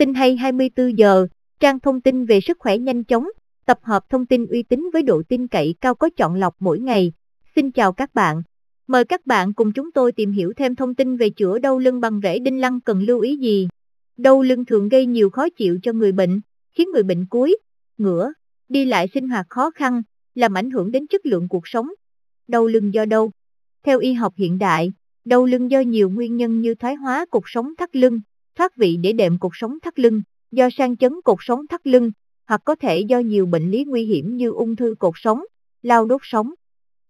tin hay 24 giờ, trang thông tin về sức khỏe nhanh chóng, tập hợp thông tin uy tín với độ tin cậy cao có chọn lọc mỗi ngày. Xin chào các bạn. Mời các bạn cùng chúng tôi tìm hiểu thêm thông tin về chữa đau lưng bằng rễ đinh lăng cần lưu ý gì. Đau lưng thường gây nhiều khó chịu cho người bệnh, khiến người bệnh cúi, ngửa, đi lại sinh hoạt khó khăn, làm ảnh hưởng đến chất lượng cuộc sống. Đau lưng do đâu? Theo y học hiện đại, đau lưng do nhiều nguyên nhân như thoái hóa cuộc sống thắt lưng, thoát vị để đệm cột sống thắt lưng, do sang chấn cột sống thắt lưng, hoặc có thể do nhiều bệnh lý nguy hiểm như ung thư cột sống, lao đốt sống.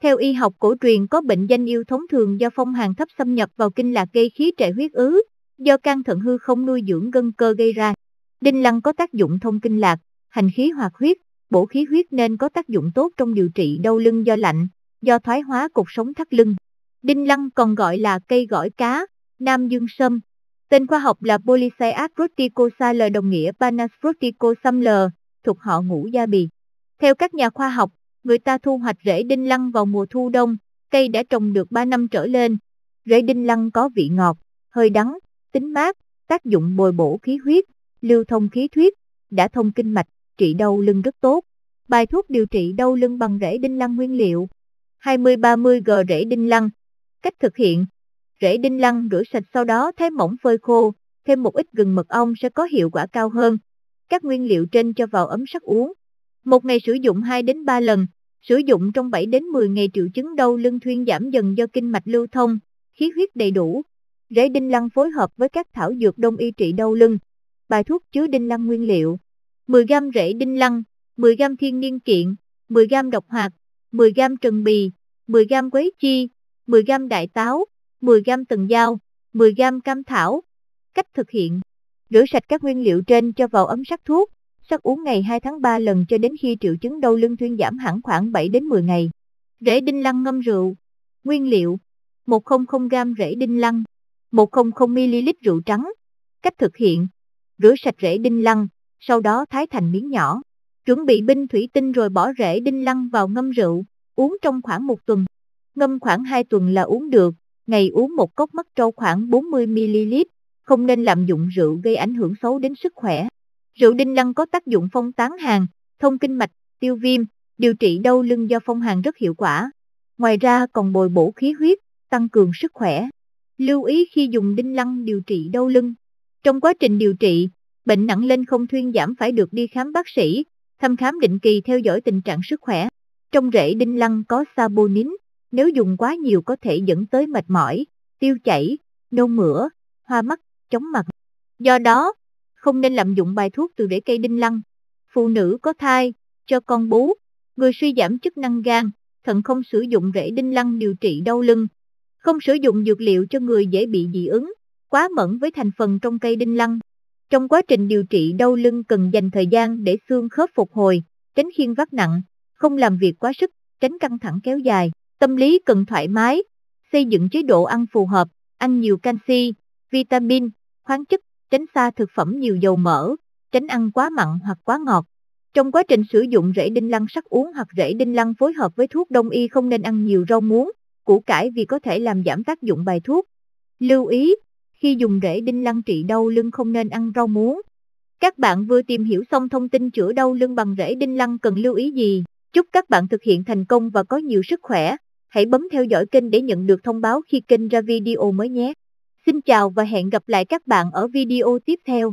Theo y học cổ truyền có bệnh danh yêu thống thường do phong hàn thấp xâm nhập vào kinh lạc gây khí trệ huyết ứ, do can thận hư không nuôi dưỡng gân cơ gây ra. Đinh lăng có tác dụng thông kinh lạc, hành khí hoạt huyết, bổ khí huyết nên có tác dụng tốt trong điều trị đau lưng do lạnh, do thoái hóa cột sống thắt lưng. Đinh lăng còn gọi là cây gỏi cá, nam dương sâm, Tên khoa học là Polycyat proticosa đồng nghĩa Panas proticosam L, thuộc họ ngũ gia bì. Theo các nhà khoa học, người ta thu hoạch rễ đinh lăng vào mùa thu đông, cây đã trồng được 3 năm trở lên. Rễ đinh lăng có vị ngọt, hơi đắng, tính mát, tác dụng bồi bổ khí huyết, lưu thông khí huyết, đã thông kinh mạch, trị đau lưng rất tốt. Bài thuốc điều trị đau lưng bằng rễ đinh lăng nguyên liệu. 20-30 g rễ đinh lăng. Cách thực hiện rễ đinh lăng rửa sạch sau đó thái mỏng phơi khô, thêm một ít gừng mật ong sẽ có hiệu quả cao hơn. Các nguyên liệu trên cho vào ấm sắc uống. Một ngày sử dụng 2 đến 3 lần, sử dụng trong 7 đến 10 ngày triệu chứng đau lưng thuyên giảm dần do kinh mạch lưu thông, khí huyết đầy đủ. Rễ đinh lăng phối hợp với các thảo dược đông y trị đau lưng. Bài thuốc chứa đinh lăng nguyên liệu: 10 g rễ đinh lăng, 10 g thiên niên kiện, 10 g độc hạt, 10 g trần bì, 10 g quế chi, 10 g đại táo, 10g tần dao, 10g cam thảo. Cách thực hiện Rửa sạch các nguyên liệu trên cho vào ấm sắc thuốc, sắc uống ngày 2 tháng 3 lần cho đến khi triệu chứng đau lưng thuyên giảm hẳn khoảng 7 đến 10 ngày. Rễ đinh lăng ngâm rượu Nguyên liệu 100g rễ đinh lăng 100ml rượu trắng Cách thực hiện Rửa sạch rễ đinh lăng, sau đó thái thành miếng nhỏ. Chuẩn bị binh thủy tinh rồi bỏ rễ đinh lăng vào ngâm rượu, uống trong khoảng một tuần. Ngâm khoảng 2 tuần là uống được, ngày uống một cốc mắt trâu khoảng 40ml, không nên lạm dụng rượu gây ảnh hưởng xấu đến sức khỏe. Rượu đinh lăng có tác dụng phong tán hàng, thông kinh mạch, tiêu viêm, điều trị đau lưng do phong hàn rất hiệu quả. Ngoài ra còn bồi bổ khí huyết, tăng cường sức khỏe. Lưu ý khi dùng đinh lăng điều trị đau lưng. Trong quá trình điều trị, bệnh nặng lên không thuyên giảm phải được đi khám bác sĩ, thăm khám định kỳ theo dõi tình trạng sức khỏe. Trong rễ đinh lăng có saponin, nếu dùng quá nhiều có thể dẫn tới mệt mỏi, tiêu chảy, nôn mửa, hoa mắt, chóng mặt. Do đó, không nên lạm dụng bài thuốc từ rễ cây đinh lăng. Phụ nữ có thai, cho con bú, người suy giảm chức năng gan, thận không sử dụng rễ đinh lăng điều trị đau lưng. Không sử dụng dược liệu cho người dễ bị dị ứng, quá mẫn với thành phần trong cây đinh lăng. Trong quá trình điều trị đau lưng cần dành thời gian để xương khớp phục hồi, tránh khiên vác nặng, không làm việc quá sức, tránh căng thẳng kéo dài. Tâm lý cần thoải mái, xây dựng chế độ ăn phù hợp, ăn nhiều canxi, vitamin, khoáng chất, tránh xa thực phẩm nhiều dầu mỡ, tránh ăn quá mặn hoặc quá ngọt. Trong quá trình sử dụng rễ đinh lăng sắc uống hoặc rễ đinh lăng phối hợp với thuốc đông y không nên ăn nhiều rau muống, củ cải vì có thể làm giảm tác dụng bài thuốc. Lưu ý, khi dùng rễ đinh lăng trị đau lưng không nên ăn rau muống. Các bạn vừa tìm hiểu xong thông tin chữa đau lưng bằng rễ đinh lăng cần lưu ý gì. Chúc các bạn thực hiện thành công và có nhiều sức khỏe hãy bấm theo dõi kênh để nhận được thông báo khi kênh ra video mới nhé. Xin chào và hẹn gặp lại các bạn ở video tiếp theo.